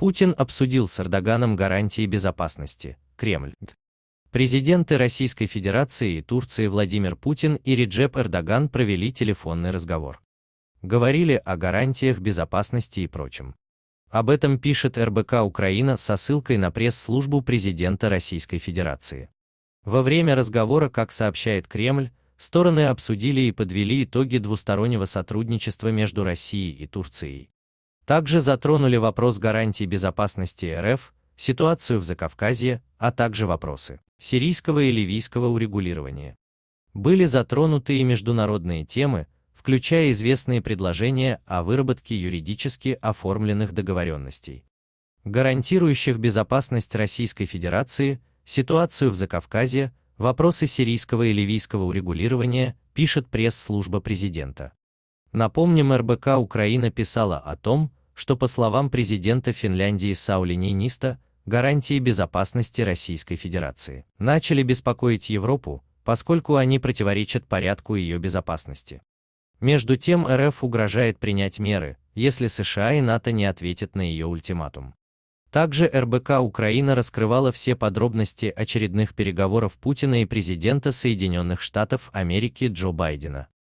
Путин обсудил с Эрдоганом гарантии безопасности, Кремль. Президенты Российской Федерации и Турции Владимир Путин и Реджеп Эрдоган провели телефонный разговор. Говорили о гарантиях безопасности и прочем. Об этом пишет РБК Украина со ссылкой на пресс-службу президента Российской Федерации. Во время разговора, как сообщает Кремль, стороны обсудили и подвели итоги двустороннего сотрудничества между Россией и Турцией. Также затронули вопрос гарантий безопасности РФ, ситуацию в Закавказье, а также вопросы сирийского и ливийского урегулирования. Были затронуты и международные темы, включая известные предложения о выработке юридически оформленных договоренностей, гарантирующих безопасность Российской Федерации, ситуацию в Закавказье, вопросы сирийского и ливийского урегулирования, пишет пресс-служба президента. Напомним, РБК Украина писала о том, что, по словам президента Финляндии Саули Нейниста, гарантии безопасности Российской Федерации начали беспокоить Европу, поскольку они противоречат порядку ее безопасности. Между тем РФ угрожает принять меры, если США и НАТО не ответят на ее ультиматум. Также РБК Украина раскрывала все подробности очередных переговоров Путина и президента Соединенных Штатов Америки Джо Байдена